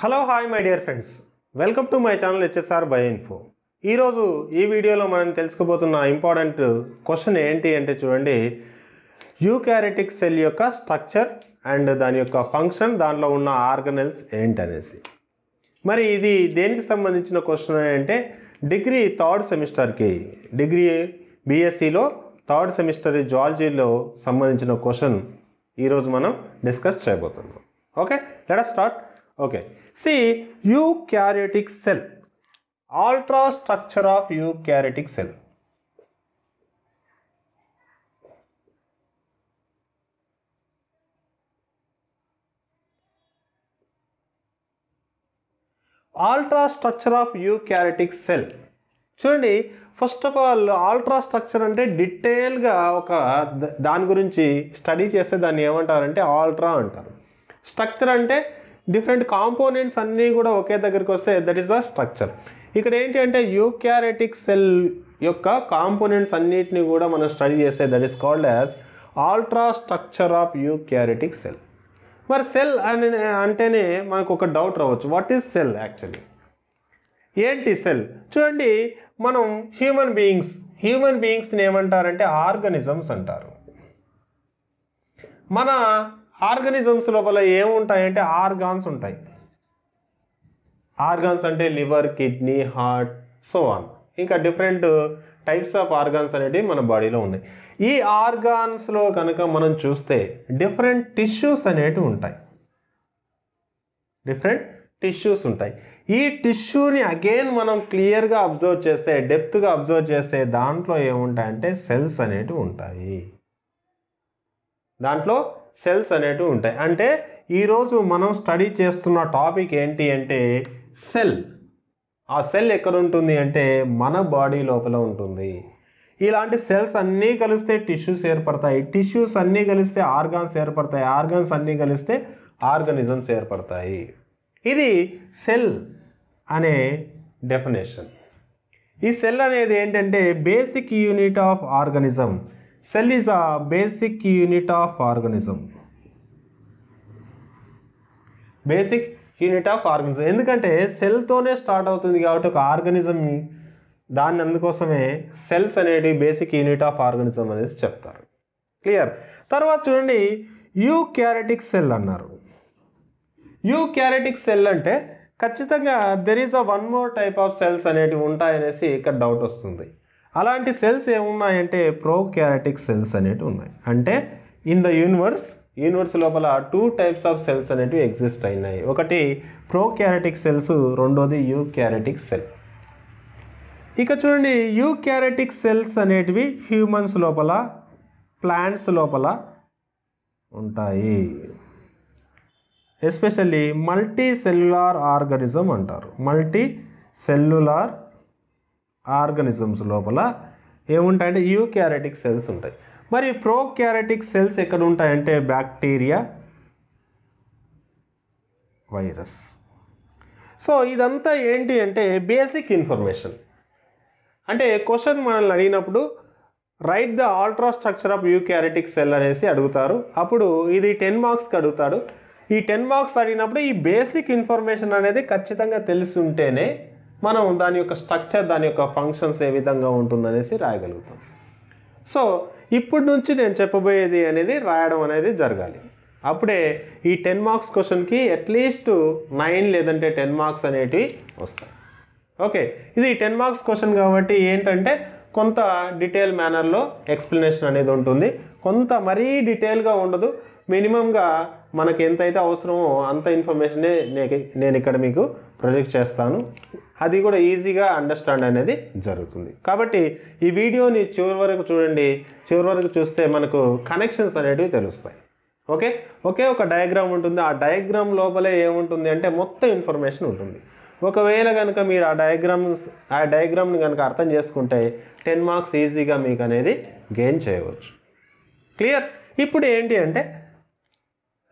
hello hi my dear friends welcome to my channel HSR by info ఈరోజు ఈ వీడియోలో మనం తెలుసుకోబోతున్న ఇంపార్టెంట్ క్వశ్చన్ ఏంటి అంటే చూడండి క్యారెటిక్ సెల్ యొక్క స్ట్రక్చర్ అండ్ దాని యొక్క ఫంక్షన్ దానిలో ఉన్న ఆర్గనల్స్ ఏంటనేసి మరి ఇది దేనికి సంబంధించిన క్వశ్చన్ అంటే డిగ్రీ థర్డ్ సెమిస్టర్కి డిగ్రీ బీఎస్సీలో థర్డ్ సెమిస్టర్ జువాలజీలో సంబంధించిన క్వశ్చన్ ఈరోజు మనం డిస్కస్ చేయబోతున్నాం okay let start you See, cell ultra structure of you eukaryotic cell ultra structure of eukaryotic cell చూడండి first of all ultra structure అంటే డీటెయిల్గా ఒక దాని గురించి స్టడీ చేస్తే దాన్ని ఏమంటారంటే ఆల్ట్రా అంటారు స్ట్రక్చర్ అంటే డిఫరెంట్ కాంపోనెంట్స్ అన్నీ కూడా ఒకే దగ్గరికి వస్తే దట్ ఈస్ ద స్ట్రక్చర్ ఇక్కడ ఏంటి అంటే యూక్యారెటిక్ సెల్ యొక్క కాంపోనెంట్స్ అన్నిటిని కూడా మనం స్టడీ చేస్తే that is called as ultra structure of eukaryotic cell మరి సెల్ అని అంటేనే మనకు ఒక డౌట్ రావచ్చు వాట్ ఈస్ సెల్ యాక్చువల్లీ ఏంటి సెల్ చూడండి మనం హ్యూమన్ బీయింగ్స్ హ్యూమన్ బీయింగ్స్ని ఏమంటారంటే ఆర్గనిజమ్స్ అంటారు మన ఆర్గనిజమ్స్ లోపల ఏముంటాయంటే ఆర్గాన్స్ ఉంటాయి ఆర్గాన్స్ అంటే liver kidney heart so on ఇంకా డిఫరెంట్ టైప్స్ ఆఫ్ ఆర్గాన్స్ అనేవి మన బాడీలో ఉన్నాయి ఈ ఆర్గాన్స్లో కనుక మనం చూస్తే డిఫరెంట్ టిష్యూస్ అనేవి ఉంటాయి డిఫరెంట్ టిష్యూస్ ఉంటాయి ఈ టిష్యూని అగైన్ మనం క్లియర్గా అబ్జర్వ్ చేస్తే డెప్త్గా అబ్జర్వ్ చేస్తే దాంట్లో ఏముంటాయంటే సెల్స్ అనేవి ఉంటాయి దాంట్లో సెల్స్ అనేటివి ఉంటాయి అంటే ఈరోజు మనం స్టడీ చేస్తున్న టాపిక్ ఏంటి అంటే సెల్ ఆ సెల్ ఎక్కడ ఉంటుంది అంటే మన బాడీ లోపల ఉంటుంది ఇలాంటి సెల్స్ అన్నీ కలిస్తే టిష్యూస్ ఏర్పడతాయి టిష్యూస్ అన్నీ కలిస్తే ఆర్గాన్స్ ఏర్పడతాయి ఆర్గాన్స్ అన్నీ కలిస్తే ఆర్గనిజమ్స్ ఏర్పడతాయి ఇది సెల్ అనే డెఫినేషన్ ఈ సెల్ అనేది ఏంటంటే basic unit of organism cell is a basic unit of organism basic unit of organism ఎందుకంటే సెల్తోనే స్టార్ట్ అవుతుంది కాబట్టి ఒక ఆర్గనిజం దాన్ని అందుకోసమే సెల్స్ అనేది బేసిక్ యూనిట్ ఆఫ్ ఆర్గనిజం అనేసి చెప్తారు క్లియర్ తర్వాత చూడండి యూ క్యారెటిక్ సెల్ అన్నారు యూ క్యారెటిక్ సెల్ అంటే ఖచ్చితంగా there is a one more type of cells అనేటివి ఉంటాయనేసి ఇక్కడ డౌట్ వస్తుంది అలాంటి సెల్స్ ఏమున్నాయంటే ప్రోక్యారటిక్ సెల్స్ అనేటివి ఉన్నాయి అంటే ఇన్ ద యూనివర్స్ యూనివర్స్ లోపల టూ టైప్స్ ఆఫ్ సెల్స్ అనేటివి ఎగ్జిస్ట్ అయినాయి ఒకటి ప్రోక్యారటిక్ సెల్స్ రెండోది యూ క్యారటిక్ సెల్ ఇక చూడండి యూ క్యారటిక్ సెల్స్ అనేటివి హ్యూమన్స్ లోపల ప్లాంట్స్ లోపల ఉంటాయి ఎస్పెషల్లీ మల్టీ సెల్యులార్ ఆర్గనిజం అంటారు మల్టీ సెల్యులార్ ఆర్గనిజమ్స్ లోపల ఏముంటాయంటే యూక్యారెటిక్ సెల్స్ ఉంటాయి మరి ప్రోక్యారెటిక్ సెల్స్ ఎక్కడ ఉంటాయంటే బ్యాక్టీరియా వైరస్ సో ఇదంతా ఏంటి అంటే బేసిక్ ఇన్ఫర్మేషన్ అంటే క్వశ్చన్ మనల్ని అడిగినప్పుడు write the ultra structure of eukaryotic cell అనేసి అడుగుతారు అప్పుడు ఇది టెన్ మార్క్స్కి అడుగుతాడు ఈ టెన్ మార్క్స్ అడిగినప్పుడు ఈ బేసిక్ ఇన్ఫర్మేషన్ అనేది ఖచ్చితంగా తెలిసి ఉంటేనే మనం దాని యొక్క స్ట్రక్చర్ దాని యొక్క ఫంక్షన్స్ ఏ విధంగా ఉంటుందనేసి రాయగలుగుతాం సో ఇప్పటి నుంచి నేను చెప్పబోయేది అనేది రాయడం అనేది జరగాలి అప్పుడే ఈ టెన్ మార్క్స్ క్వశ్చన్కి అట్లీస్ట్ నైన్ లేదంటే టెన్ మార్క్స్ అనేటివి వస్తాయి ఓకే ఇది టెన్ మార్క్స్ క్వశ్చన్ కాబట్టి ఏంటంటే కొంత డీటెయిల్ మేనర్లో ఎక్స్ప్లెనేషన్ అనేది ఉంటుంది కొంత మరీ డీటెయిల్గా ఉండదు మినిమంగా మనకు ఎంతైతే అవసరమో అంత ఇన్ఫర్మేషనే నేను ఇక్కడ మీకు ప్రొజెక్ట్ చేస్తాను అది కూడా ఈజీగా అండర్స్టాండ్ అనేది జరుగుతుంది కాబట్టి ఈ వీడియోని చివరి వరకు చూడండి చివరి వరకు చూస్తే మనకు కనెక్షన్స్ అనేటివి తెలుస్తాయి ఓకే ఒకే ఒక డయాగ్రామ్ ఉంటుంది ఆ డయాగ్రామ్ లోపలే ఏముంటుంది అంటే మొత్తం ఇన్ఫర్మేషన్ ఉంటుంది ఒకవేళ కనుక మీరు ఆ డయాగ్రామ్ ఆ డయాగ్రామ్ని కనుక అర్థం చేసుకుంటే టెన్ మార్క్స్ ఈజీగా మీకు అనేది గెయిన్ చేయవచ్చు క్లియర్ ఇప్పుడు ఏంటి అంటే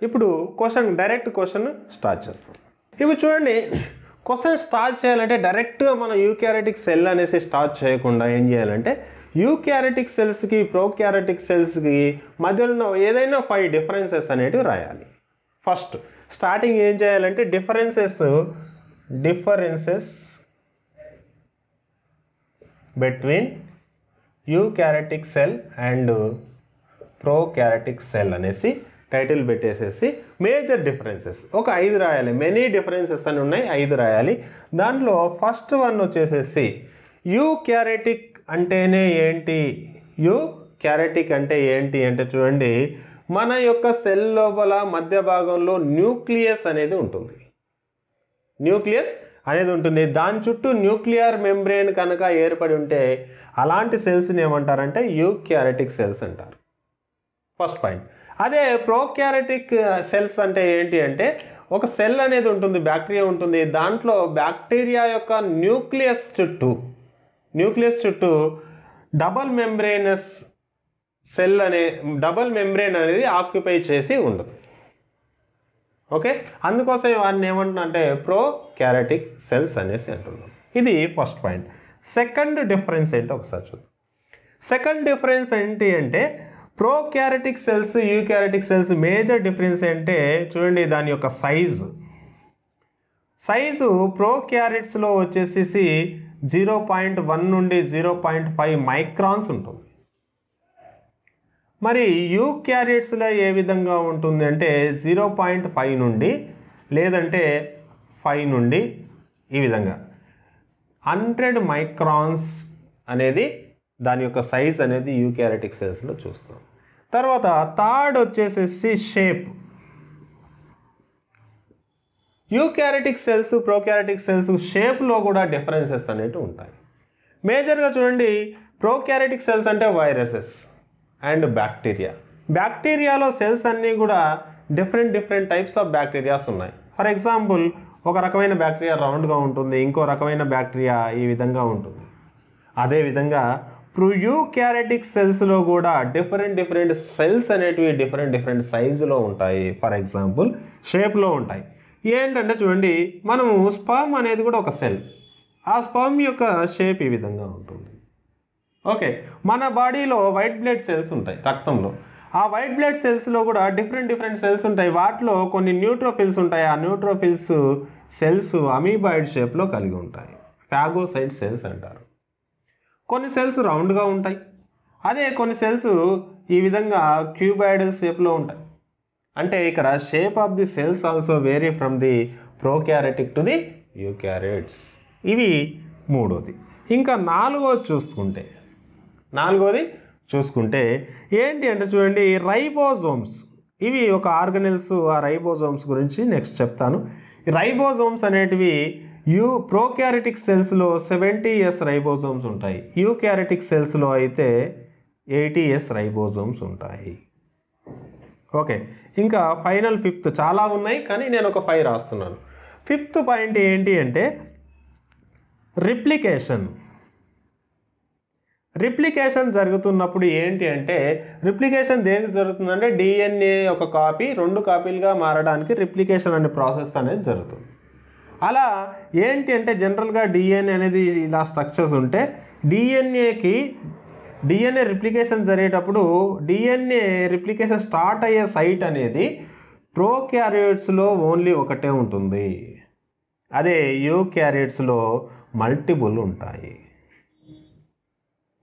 ఇప్పుడు క్వశ్చన్ డైరెక్ట్ క్వశ్చన్ స్టార్ట్ చేస్తాం ఇప్పుడు చూడండి క్వశ్చన్ స్టార్ట్ చేయాలంటే డైరెక్ట్గా మనం యూక్యారెటిక్ సెల్ అనేసి స్టార్ట్ చేయకుండా ఏం చేయాలంటే యూక్యారెటిక్ సెల్స్కి ప్రోక్యారెటిక్ సెల్స్కి మధ్యలో ఏదైనా ఫైవ్ డిఫరెన్సెస్ అనేటివి రాయాలి ఫస్ట్ స్టార్టింగ్ ఏం చేయాలంటే differences differences between eukaryotic cell and prokaryotic cell అనేసి టైటిల్ పెట్టేసేసి మేజర్ డిఫరెన్సెస్ ఒక ఐదు రాయాలి మెనీ డిఫరెన్సెస్ అని ఉన్నాయి ఐదు రాయాలి దాంట్లో ఫస్ట్ వన్ వచ్చేసేసి యూ క్యారెటిక్ అంటేనే ఏంటి యూ క్యారెటిక్ అంటే ఏంటి అంటే చూడండి మన యొక్క సెల్ లోపల మధ్య భాగంలో న్యూక్లియస్ అనేది ఉంటుంది న్యూక్లియస్ అనేది ఉంటుంది దాని చుట్టూ న్యూక్లియర్ మెంబ్రెయిన్ కనుక ఏర్పడి ఉంటే అలాంటి సెల్స్ని ఏమంటారంటే యూక్యారెటిక్ సెల్స్ అంటారు ఫస్ట్ పాయింట్ అదే ప్రోక్యారటిక్ సెల్స్ అంటే ఏంటి అంటే ఒక సెల్ అనేది ఉంటుంది బ్యాక్టీరియా ఉంటుంది దాంట్లో బ్యాక్టీరియా యొక్క న్యూక్లియస్ చుట్టూ న్యూక్లియస్ చుట్టూ డబల్ మెంబ్రేనస్ సెల్ అనే డబల్ మెంబ్రేన్ అనేది ఆక్యుపై చేసి ఉండదు ఓకే అందుకోసం వాడిని ఏమంటున్నా అంటే ప్రో క్యారటిక్ సెల్స్ అనేసి అంటున్నాం ఇది ఫస్ట్ పాయింట్ సెకండ్ డిఫరెన్స్ ఏంటో ఒకసారి చూద్దాం సెకండ్ డిఫరెన్స్ ఏంటి అంటే karyotic cells karyotic cells major difference అంటే చూడండి దాని యొక్క సైజు సైజు ప్రోక్యారెట్స్లో వచ్చేసేసి జీరో పాయింట్ వన్ నుండి జీరో పాయింట్ ఫైవ్ మైక్రాన్స్ ఉంటుంది మరి యూక్యారెట్స్లో ఏ విధంగా ఉంటుంది అంటే జీరో పాయింట్ ఫైవ్ నుండి లేదంటే ఫైవ్ నుండి ఈ విధంగా హండ్రెడ్ మైక్రాన్స్ అనేది దాని యొక్క సైజ్ అనేది యూక్యారటిక్ సెల్స్లో చూస్తాం తర్వాత థర్డ్ వచ్చేసేసి shape eukaryotic cells prokaryotic cells షేప్లో కూడా డిఫరెన్సెస్ అనేవి ఉంటాయి మేజర్గా చూడండి ప్రోక్యారటిక్ సెల్స్ అంటే వైరసెస్ అండ్ బ్యాక్టీరియా బ్యాక్టీరియాలో సెల్స్ అన్నీ కూడా different different types of bacterias ఉన్నాయి ఫర్ ఎగ్జాంపుల్ ఒక రకమైన బ్యాక్టీరియా రౌండ్గా ఉంటుంది ఇంకో రకమైన బ్యాక్టీరియా ఈ విధంగా ఉంటుంది అదేవిధంగా క్యారెటిక్ సెల్స్లో కూడా డిఫరెంట్ డిఫరెంట్ సెల్స్ అనేటివి డిఫరెంట్ డిఫరెంట్ సైజులో ఉంటాయి ఫర్ ఎగ్జాంపుల్ షేప్లో ఉంటాయి ఏంటంటే చూడండి మనము స్పర్మ్ అనేది కూడా ఒక సెల్ ఆ స్పర్మ్ యొక్క షేప్ ఈ విధంగా ఉంటుంది ఓకే మన బాడీలో వైట్ బ్లడ్ సెల్స్ ఉంటాయి రక్తంలో ఆ వైట్ బ్లడ్ సెల్స్లో కూడా డిఫరెంట్ డిఫరెంట్ సెల్స్ ఉంటాయి వాటిలో కొన్ని న్యూట్రోఫిల్స్ ఉంటాయి ఆ న్యూట్రోఫిల్స్ సెల్స్ అమీబాయిడ్ షేప్లో కలిగి ఉంటాయి ఫ్యాగోసైడ్ సెల్స్ అంటారు కొన్ని సెల్స్ రౌండ్గా ఉంటాయి అదే కొన్ని సెల్స్ ఈ విధంగా క్యూబాయిడ్ షేప్లో ఉంటాయి అంటే ఇక్కడ shape of the cells also vary from the prokaryotic to the eukaryotes ఇవి మూడోది ఇంకా నాలుగోది చూసుకుంటే నాలుగోది చూసుకుంటే ఏంటి అంటే చూడండి రైబోజోమ్స్ ఇవి ఒక ఆర్గనల్స్ ఆ రైబోజోమ్స్ గురించి నెక్స్ట్ చెప్తాను రైబోజోమ్స్ అనేటివి యూ ప్రోక్యారిటిక్ సెల్స్లో సెవెంటీ ఎస్ రైబోజోమ్స్ ఉంటాయి యూక్యారిటిక్ సెల్స్లో అయితే ఎయిటీ ఎస్ రైబోజోమ్స్ ఉంటాయి ఓకే ఇంకా ఫైనల్ ఫిఫ్త్ చాలా ఉన్నాయి కానీ నేను ఒక ఫైవ్ రాస్తున్నాను ఫిఫ్త్ పాయింట్ ఏంటి అంటే రిప్లికేషన్ రిప్లికేషన్ జరుగుతున్నప్పుడు ఏంటి అంటే రిప్లికేషన్ దేనికి జరుగుతుందంటే డిఎన్ఏ ఒక కాపీ రెండు కాపీలుగా మారడానికి రిప్లికేషన్ అనే ప్రాసెస్ అనేది జరుగుతుంది అలా ఏంటి అంటే జనరల్గా డిఎన్ఏ అనేది ఇలా స్ట్రక్చర్స్ ఉంటే డిఎన్ఏకి డిఎన్ఏ రిప్లికేషన్ జరిగేటప్పుడు డిఎన్ఏ రిప్లికేషన్ స్టార్ట్ అయ్యే సైట్ అనేది ప్రోక్యారియట్స్లో ఓన్లీ ఒకటే ఉంటుంది అదే యూక్యారియట్స్లో మల్టిపుల్ ఉంటాయి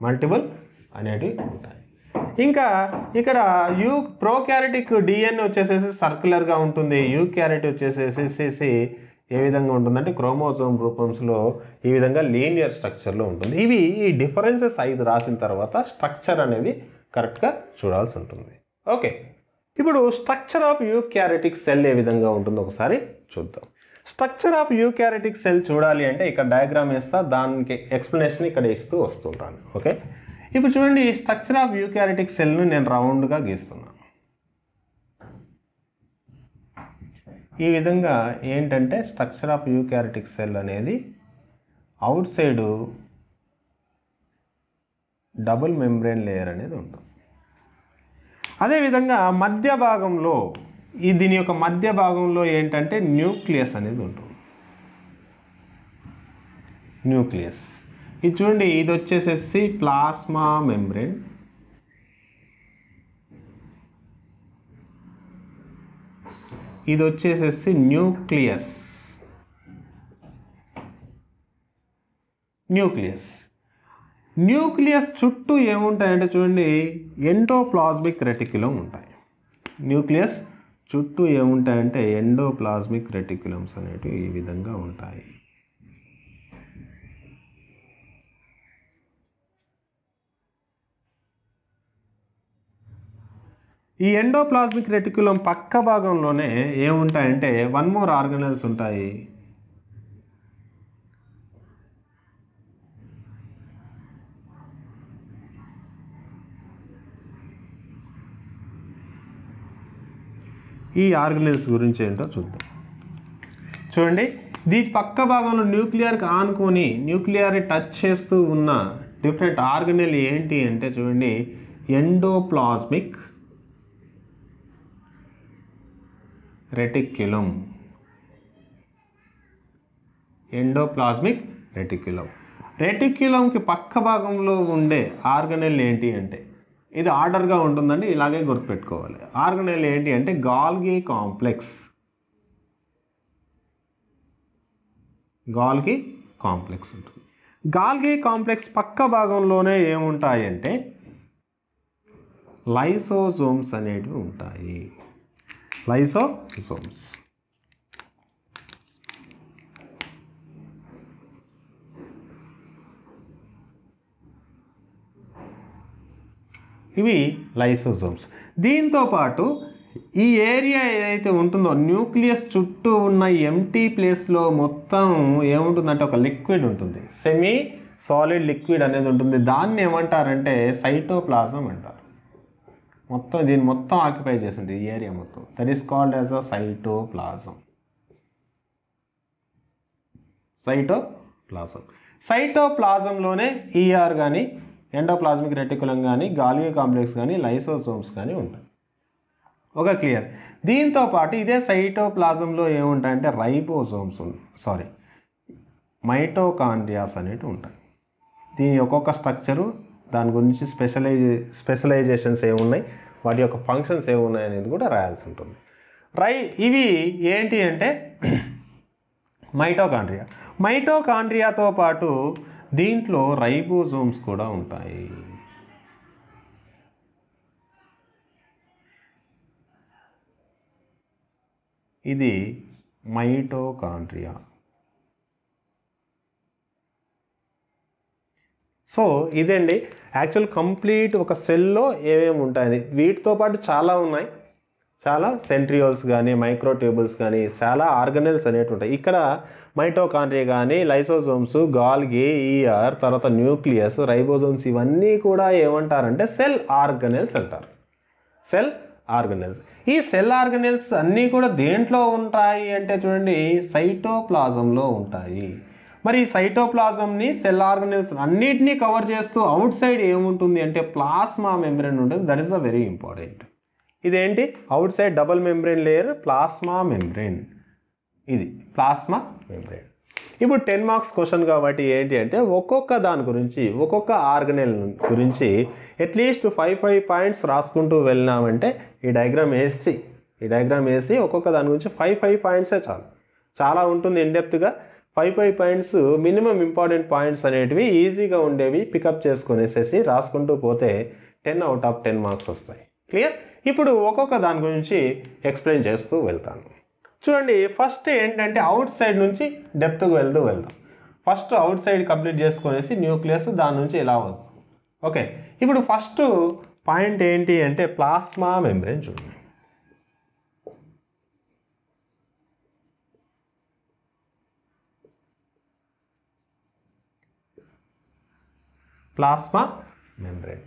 మల్టిపుల్ అనేటివి ఉంటాయి ఇంకా ఇక్కడ యూ ప్రోక్యారిటిక్ డిఎన్ఏ వచ్చేసేసి సర్క్యులర్గా ఉంటుంది యూ యూక్యారిటీ వచ్చేసేసేసి ఏ విధంగా ఉంటుందంటే క్రోమోజోమ్ రూపంస్లో ఈ విధంగా లీనియర్ స్ట్రక్చర్లో ఉంటుంది ఇవి ఈ డిఫరెన్సెస్ ఐదు రాసిన తర్వాత స్ట్రక్చర్ అనేది కరెక్ట్గా చూడాల్సి ఉంటుంది ఓకే ఇప్పుడు స్ట్రక్చర్ ఆఫ్ యూక్యారెటిక్ సెల్ ఏ విధంగా ఉంటుందో ఒకసారి చూద్దాం స్ట్రక్చర్ ఆఫ్ యూక్యారెటిక్ సెల్ చూడాలి అంటే ఇక్కడ డయాగ్రామ్ వేస్తా దానికి ఎక్స్ప్లెనేషన్ ఇక్కడ ఇస్తూ వస్తుంటాను ఓకే ఇప్పుడు చూడండి ఈ స్ట్రక్చర్ ఆఫ్ యూక్యారెటిక్ సెల్ను నేను రౌండ్గా గీస్తున్నాను ఈ విధంగా ఏంటంటే స్ట్రక్చర్ ఆఫ్ యూకారిటిక్ సెల్ అనేది outside double membrane layer అనేది ఉంటుంది అదేవిధంగా మధ్య భాగంలో ఈ దీని యొక్క మధ్య భాగంలో ఏంటంటే న్యూక్లియస్ అనేది ఉంటుంది న్యూక్లియస్ ఇది చూడండి ఇది వచ్చేసేసి ప్లాస్మా మెంబ్రెయిన్ ఇది వచ్చేసేసి న్యూక్లియస్ న్యూక్లియస్ న్యూక్లియస్ చుట్టూ ఏముంటాయంటే చూడండి ఎండోప్లాస్మిక్ రెటిక్యులం ఉంటాయి న్యూక్లియస్ చుట్టూ ఏముంటాయంటే ఎండోప్లాస్మిక్ రెటిక్యులమ్స్ అనేటివి ఈ విధంగా ఉంటాయి ఈ ఎండోప్లాస్మిక్ రెటిక్యులం పక్క భాగంలోనే ఏముంటాయంటే వన్ మోర్ ఆర్గనల్స్ ఉంటాయి ఈ ఆర్గనల్స్ గురించి ఏంటో చూద్దాం చూడండి దీని పక్క భాగంలో న్యూక్లియర్కి ఆనుకొని న్యూక్లియర్ టచ్ చేస్తూ ఉన్న డిఫరెంట్ ఆర్గనల్ ఏంటి అంటే చూడండి ఎండోప్లాస్మిక్ రెటిక్యులం ఎండోప్లాస్మిక్ రెటిక్యులం రెటిక్యులంకి పక్క భాగంలో ఉండే ఆర్గనెల్ ఏంటి అంటే ఇది ఆర్డర్గా ఉంటుందండి ఇలాగే గుర్తుపెట్టుకోవాలి ఆర్గనెల్ ఏంటి అంటే గాల్గి కాంప్లెక్స్ గాల్గి కాంప్లెక్స్ ఉంటుంది గాల్గి కాంప్లెక్స్ పక్క భాగంలోనే ఏముంటాయంటే లైసోజోమ్స్ అనేటివి ఉంటాయి లైసోసోమ్స్ ఇవి లైసోజోమ్స్ దీంతోపాటు ఈ ఏరియా ఏదైతే ఉంటుందో న్యూక్లియస్ చుట్టూ ఉన్న ఎంటీ ప్లేస్లో మొత్తం ఏముంటుందంటే ఒక లిక్విడ్ ఉంటుంది సెమీ సాలిడ్ లిక్విడ్ అనేది ఉంటుంది దాన్ని ఏమంటారంటే సైటోప్లాజం అంటారు మొత్తం దీన్ని మొత్తం ఆక్యుపై చేసింది ఈ ఏరియా మొత్తం that is called as a cytoplasm cytoplasm సైటో ప్లాజంలోనే ఈఆర్ కానీ ఎండోప్లాజ్మిక్ రెటికులం కానీ గాలియ కాంప్లెక్స్ కానీ లైసోసోమ్స్ కానీ ఉంటాయి ఒక క్లియర్ దీంతో పాటు ఇదే ప్లాజంలో ఏముంటాయంటే రైబోసోమ్స్ సారీ మైటోకాండియాస్ అనేవి ఉంటాయి దీని ఒక్కొక్క స్ట్రక్చరు దాని గురించి స్పెషలైజ్ స్పెషలైజేషన్స్ ఏమున్నాయి వాటి యొక్క ఫంక్షన్స్ ఏమున్నాయి అనేది కూడా రాయాల్సి ఉంటుంది రై ఇవి ఏంటి అంటే మైటోకాండ్రియా మైటోకాండ్రియాతో పాటు దీంట్లో రైబోజోమ్స్ కూడా ఉంటాయి ఇది మైటోకాండ్రియా సో ఇదండి యాక్చువల్ కంప్లీట్ ఒక సెల్లో ఏమేమి ఉంటాయని వీటితో పాటు చాలా ఉన్నాయి చాలా సెంట్రియోల్స్ కానీ మైక్రోట్యూబుల్స్ కానీ చాలా ఆర్గనల్స్ అనేటివి ఉంటాయి ఇక్కడ మైటోకాండ్రి కానీ లైసోజోమ్స్ గాల్గి ఈఆర్ తర్వాత న్యూక్లియస్ రైబోజోమ్స్ ఇవన్నీ కూడా ఏమంటారంటే సెల్ ఆర్గనల్స్ అంటారు సెల్ ఆర్గనల్స్ ఈ సెల్ ఆర్గనల్స్ అన్నీ కూడా దేంట్లో ఉంటాయి అంటే చూడండి సైటోప్లాజంలో ఉంటాయి మరి సైటోప్లాజంని సెల్ ఆర్గనైజ్ అన్నిటినీ కవర్ చేస్తూ అవుట్ సైడ్ ఏముంటుంది అంటే ప్లాస్మా మెంబ్రెయిన్ ఉంటుంది that is a very important ఇదేంటి outside double membrane layer plasma membrane ఇది ప్లాస్మా మెంబ్రెయిన్ ఇప్పుడు టెన్ మార్క్స్ క్వశ్చన్ కాబట్టి ఏంటి అంటే ఒక్కొక్క దాని గురించి ఒక్కొక్క ఆర్గనైల్ గురించి అట్లీస్ట్ ఫైవ్ ఫైవ్ పాయింట్స్ రాసుకుంటూ వెళ్ళినామంటే ఈ డయాగ్రామ్ వేసి ఈ డయాగ్రామ్ వేసి ఒక్కొక్క దాని గురించి ఫైవ్ ఫైవ్ పాయింట్సే చాలు చాలా ఉంటుంది ఇన్డెప్త్గా five five points minimum important points అనేటివి ఈజీగా ఉండేవి పికప్ చేసుకునేసేసి రాసుకుంటూ పోతే ten out of ten marks వస్తాయి క్లియర్ ఇప్పుడు ఒక్కొక్క దాని గురించి ఎక్స్ప్లెయిన్ చేస్తూ వెళ్తాను చూడండి ఫస్ట్ ఏంటంటే అవుట్ సైడ్ నుంచి డెప్త్కి వెళ్తూ వెళ్దాం ఫస్ట్ అవుట్ సైడ్ కంప్లీట్ చేసుకునేసి న్యూక్లియస్ దాని నుంచి ఇలా వస్తుంది ఓకే ఇప్పుడు ఫస్ట్ పాయింట్ ఏంటి అంటే ప్లాస్మా మెంబ్రేన్ చూడండి ప్లాస్మా మెంబ్రేన్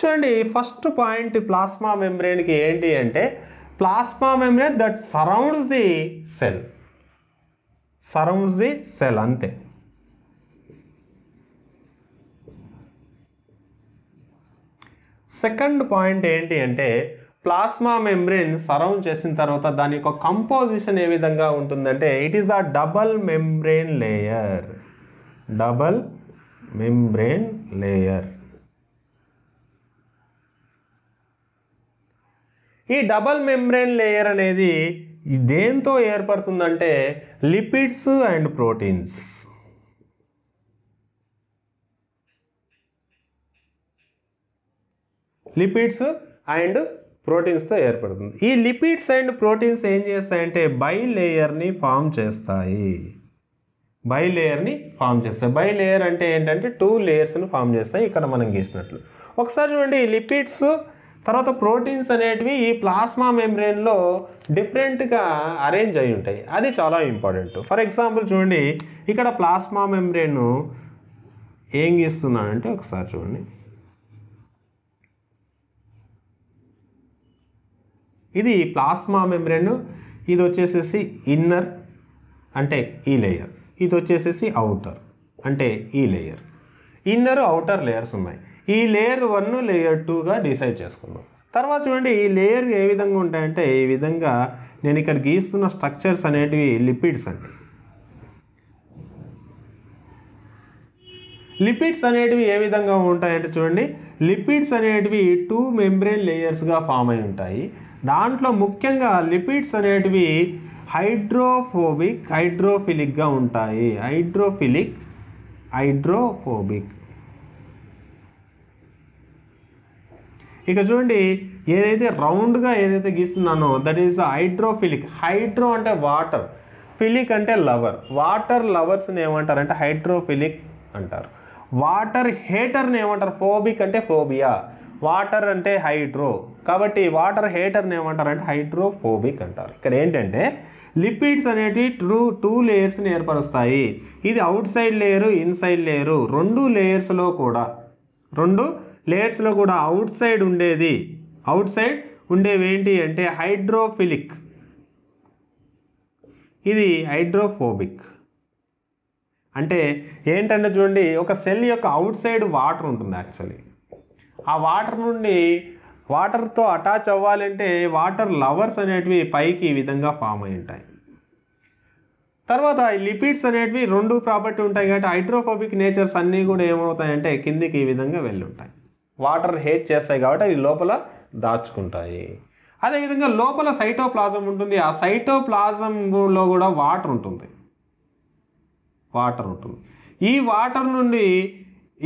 చూడండి ఫస్ట్ పాయింట్ ప్లాస్మా మెంబ్రేన్కి ఏంటి అంటే plasma membrane that surrounds the cell surrounds the cell అంతే సెకండ్ పాయింట్ ఏంటి అంటే ప్లాస్మా మెంబ్రెయిన్ సరౌండ్ చేసిన తర్వాత దాని యొక్క కంపోజిషన్ ఏ విధంగా ఉంటుందంటే it is a double membrane layer double membrane layer ఈ డబల్ మెంబ్రేన్ లేయర్ అనేది దేంతో ఏర్పడుతుందంటే lipids and proteins lipids and ప్రోటీన్స్తో ఏర్పడుతుంది ఈ లిపిడ్స్ అండ్ ప్రోటీన్స్ ఏం చేస్తాయంటే బై లేయర్ని ఫామ్ చేస్తాయి బై లేయర్ని ఫామ్ చేస్తాయి బై లేయర్ అంటే ఏంటంటే టూ లేయర్స్ని ఫామ్ చేస్తాయి ఇక్కడ మనం గీసినట్లు ఒకసారి చూడండి ఈ లిపిడ్స్ తర్వాత ప్రోటీన్స్ అనేటివి ఈ ప్లాస్మా మెంబ్రెయిన్లో డిఫరెంట్గా అరేంజ్ అయి ఉంటాయి అది చాలా ఇంపార్టెంట్ ఫర్ ఎగ్జాంపుల్ చూడండి ఇక్కడ ప్లాస్మా మెంబ్రెయిన్ ఏం గీస్తున్నానంటే ఒకసారి చూడండి ఇది ప్లాస్మా మెంబ్రెయిన్ ఇది వచ్చేసేసి ఇన్నర్ అంటే ఈ లేయర్ ఇది వచ్చేసేసి అవుటర్ అంటే ఈ లేయర్ ఇన్నర్ అవుటర్ లేయర్స్ ఉన్నాయి ఈ లేయర్ వన్ లేయర్ టూగా డిసైడ్ చేసుకుందాం తర్వాత చూడండి ఈ లేయర్ ఏ విధంగా ఉంటాయంటే ఈ విధంగా నేను ఇక్కడ గీస్తున్న స్ట్రక్చర్స్ అనేటివి లిపిడ్స్ అండి లిపిడ్స్ అనేటివి ఏ విధంగా ఉంటాయంటే చూడండి లిపిడ్స్ అనేటివి టూ మెంబ్రెయిన్ లేయర్స్గా ఫామ్ అయి ఉంటాయి దాంట్లో ముఖ్యంగా లిపిడ్స్ అనేటివి హైడ్రోఫోబిక్ హైడ్రోఫిలిక్గా ఉంటాయి హైడ్రోఫిలిక్ హైడ్రోఫోబిక్ ఇక చూడండి ఏదైతే రౌండ్గా ఏదైతే గీస్తున్నానో దట్ ఈస్ హైడ్రోఫిలిక్ హైడ్రో అంటే వాటర్ ఫిలిక్ అంటే లవర్ వాటర్ లవర్స్ని ఏమంటారు అంటే హైడ్రోఫిలిక్ అంటారు వాటర్ హేటర్ని ఏమంటారు ఫోబిక్ అంటే ఫోబియా వాటర్ అంటే హైడ్రో కాబట్టి వాటర్ హేటర్ని ఏమంటారు అంటే హైడ్రోఫోబిక్ అంటారు ఇక్కడ ఏంటంటే లిపిడ్స్ అనేటివి టూ టూ లేయర్స్ని ఏర్పరుస్తాయి ఇది outside layer inside layer రెండు లేయర్స్లో కూడా రెండు లేయర్స్లో కూడా అవుట్ సైడ్ ఉండేది అవుట్ సైడ్ ఏంటి అంటే హైడ్రోఫిలిక్ ఇది హైడ్రోఫోబిక్ అంటే ఏంటంటే చూడండి ఒక సెల్ యొక్క అవుట్ సైడ్ వాటర్ ఉంటుంది యాక్చువల్లీ ఆ వాటర్ నుండి వాటర్తో అటాచ్ అవ్వాలంటే వాటర్ లవర్స్ అనేటివి పైకి ఈ విధంగా ఫామ్ అయి ఉంటాయి తర్వాత ఈ లిపిడ్స్ అనేటివి రెండు ప్రాపర్టీ ఉంటాయి కాబట్టి హైడ్రోఫోబిక్ నేచర్స్ అన్నీ కూడా ఏమవుతాయంటే కిందికి ఈ విధంగా వెళ్ళుంటాయి వాటర్ హేట్ చేస్తాయి కాబట్టి అవి లోపల దాచుకుంటాయి అదేవిధంగా లోపల సైటోప్లాజం ఉంటుంది ఆ సైటోప్లాజంలో కూడా వాటర్ ఉంటుంది వాటర్ ఉంటుంది ఈ వాటర్ నుండి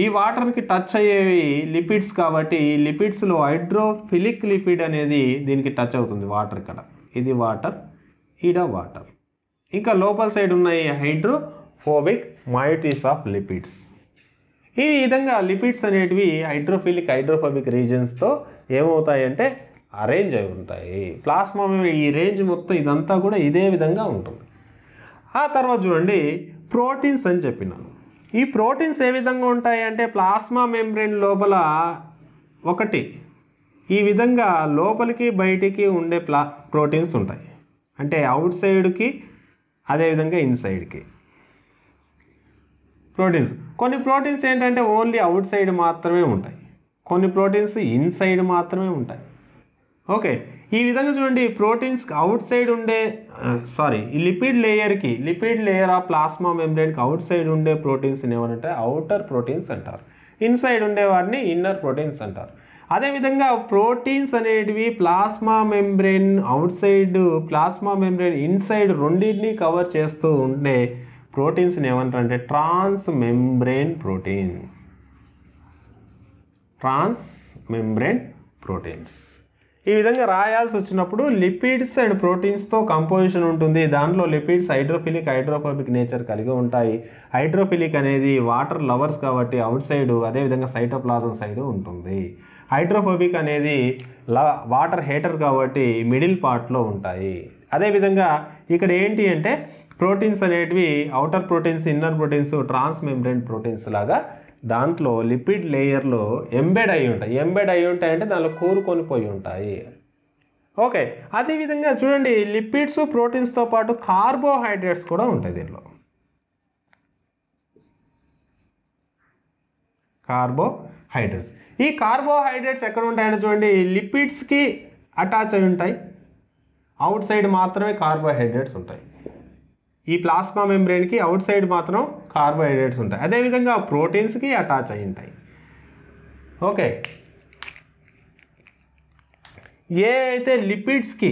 ఈ వాటర్కి టచ్ అయ్యేవి లిపిడ్స్ కాబట్టి ఈ లిపిడ్స్లో హైడ్రోఫిలిక్ లిపిడ్ అనేది దీనికి టచ్ అవుతుంది వాటర్ ఇక్కడ ఇది వాటర్ ఈడ వాటర్ ఇంకా లోపల సైడ్ ఉన్నాయి హైడ్రోఫోబిక్ మయోటీస్ ఆఫ్ లిపిడ్స్ ఈ విధంగా లిపిడ్స్ అనేటివి హైడ్రోఫిలిక్ హైడ్రోఫోబిక్ రీజన్స్తో ఏమవుతాయి అంటే అరేంజ్ అయి ఉంటాయి ప్లాస్మా ఈ రేంజ్ మొత్తం ఇదంతా కూడా ఇదే విధంగా ఉంటుంది ఆ తర్వాత చూడండి ప్రోటీన్స్ అని చెప్పినాను ఈ ప్రోటీన్స్ ఏ విధంగా ఉంటాయి అంటే ప్లాస్మా మెంబ్రెయిన్ లోపల ఒకటి ఈ విధంగా లోపలికి బయటికి ఉండే ప్లా ప్రోటీన్స్ ఉంటాయి అంటే అవుట్ సైడ్కి అదేవిధంగా ఇన్సైడ్కి ప్రోటీన్స్ కొన్ని ప్రోటీన్స్ ఏంటంటే ఓన్లీ అవుట్ సైడ్ మాత్రమే ఉంటాయి కొన్ని ప్రోటీన్స్ ఇన్సైడ్ మాత్రమే ఉంటాయి ఓకే ఈ విధంగా చూడండి ప్రోటీన్స్కి అవుట్ సైడ్ ఉండే సారీ ఈ లిపిడ్ లేయర్కి లిపిడ్ లేయర్ ఆఫ్ ప్లాస్మా మెంబ్రేన్కి అవుట్ సైడ్ ఉండే ప్రోటీన్స్ని ఏమంటే అవుటర్ ప్రోటీన్స్ అంటారు ఇన్సైడ్ ఉండే వారిని ఇన్నర్ ప్రోటీన్స్ అంటారు అదేవిధంగా ప్రోటీన్స్ అనేటివి plasma membrane outside plasma membrane inside రెండింటినీ కవర్ చేస్తూ ఉండే ప్రోటీన్స్ని అంటే transmembrane protein transmembrane proteins ఈ విధంగా రాయాల్సి వచ్చినప్పుడు లిపిడ్స్ అండ్ ప్రోటీన్స్తో కంపోజిషన్ ఉంటుంది దాంట్లో లిపిడ్స్ హైడ్రోఫిలిక్ హైడ్రోఫోబిక్ నేచర్ కలిగి ఉంటాయి హైడ్రోఫిలిక్ అనేది వాటర్ లవర్స్ కాబట్టి అవుట్ సైడ్ అదేవిధంగా సైటోప్లాజం సైడు ఉంటుంది హైడ్రోఫోబిక్ అనేది వాటర్ హేటర్ కాబట్టి మిడిల్ పార్ట్లో ఉంటాయి అదేవిధంగా ఇక్కడ ఏంటి అంటే ప్రోటీన్స్ అనేటివి outer proteins inner proteins trans proteins లాగా దాంట్లో లిపిడ్ లేయర్లో ఎంబెడ్ అయి ఉంటాయి ఎంబెడ్ అయి ఉంటాయి అంటే దానిలో కూరుకొని పోయి ఉంటాయి ఓకే అదేవిధంగా చూడండి లిపిడ్స్ ప్రోటీన్స్తో పాటు కార్బోహైడ్రేట్స్ కూడా ఉంటాయి దీనిలో కార్బోహైడ్రేట్స్ ఈ కార్బోహైడ్రేట్స్ ఎక్కడ ఉంటాయంటే చూడండి లిపిడ్స్కి అటాచ్ అయి ఉంటాయి అవుట్ సైడ్ మాత్రమే కార్బోహైడ్రేట్స్ ఉంటాయి ఈ ప్లాస్మా మెంబ్రెయిన్కి అవుట్ సైడ్ మాత్రం కార్బోహైడ్రేట్స్ ఉంటాయి అదేవిధంగా ప్రోటీన్స్కి అటాచ్ అయి ఉంటాయి ఓకే ఏ అయితే లిపిడ్స్కి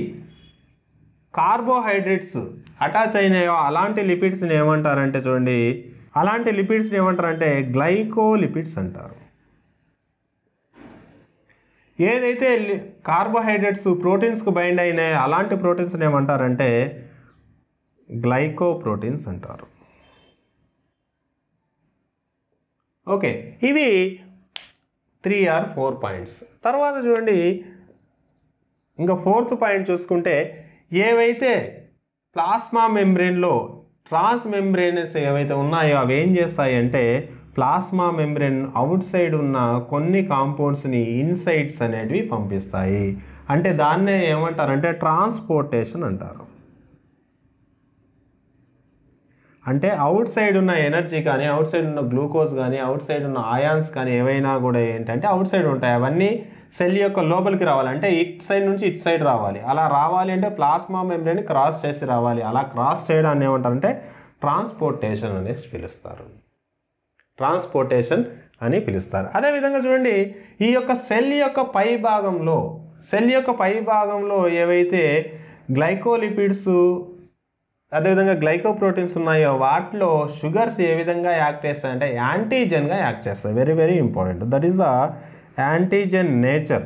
కార్బోహైడ్రేట్స్ అటాచ్ అయినాయో అలాంటి లిపిడ్స్ని ఏమంటారంటే చూడండి అలాంటి లిపిడ్స్ని ఏమంటారంటే గ్లైకోలిపిడ్స్ అంటారు ఏదైతే కార్బోహైడ్రేట్స్ ప్రోటీన్స్కి బైండ్ అయినాయో అలాంటి ప్రోటీన్స్ని ఏమంటారంటే గ్లైకోప్రోటీన్స్ అంటారు ఓకే ఇవి త్రీ ఆర్ ఫోర్ పాయింట్స్ తర్వాత చూడండి ఇంకా ఫోర్త్ పాయింట్ చూసుకుంటే ఏవైతే ప్లాస్మా మెంబ్రెయిన్లో ట్రాన్స్ మెంబ్రెయిన్స్ ఏవైతే ఉన్నాయో అవి ఏం చేస్తాయంటే ప్లాస్మా మెంబ్రెయిన్ అవుట్ సైడ్ ఉన్న కొన్ని కాంపౌండ్స్ని ఇన్సైడ్స్ అనేటివి పంపిస్తాయి అంటే దాన్నే ఏమంటారంటే ట్రాన్స్పోర్టేషన్ అంటారు అంటే అవుట్ సైడ్ ఉన్న ఎనర్జీ కానీ అవుట్ సైడ్ ఉన్న గ్లూకోజ్ కానీ అవుట్ సైడ్ ఉన్న ఆయాన్స్ కానీ ఏవైనా కూడా ఏంటంటే అవుట్ సైడ్ ఉంటాయి అవన్నీ సెల్ యొక్క లోపలికి రావాలి అంటే ఇట్ సైడ్ నుంచి ఇట్ సైడ్ రావాలి అలా రావాలి అంటే ప్లాస్మా మెంబ్రేన్ క్రాస్ చేసి రావాలి అలా క్రాస్ చేయడాన్ని ఏమంటారంటే ట్రాన్స్పోర్టేషన్ అనేసి పిలుస్తారు ట్రాన్స్పోర్టేషన్ అని పిలుస్తారు అదేవిధంగా చూడండి ఈ యొక్క సెల్ యొక్క పై భాగంలో సెల్ యొక్క పై భాగంలో ఏవైతే గ్లైకోలిపిడ్స్ అదేవిధంగా గ్లైకోప్రోటీన్స్ ఉన్నాయో వాటిలో షుగర్స్ ఏ విధంగా యాక్ట్ అంటే యాంటీజెన్గా యాక్ట్ చేస్తాయి very very important that is the antigen nature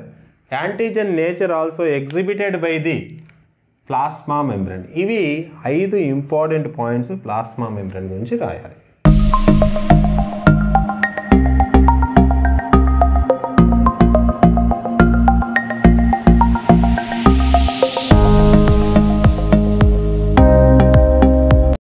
antigen nature also exhibited by the plasma membrane ఇవి ఐదు ఇంపార్టెంట్ పాయింట్స్ ప్లాస్మా మెంబ్రెన్ గురించి రాయాలి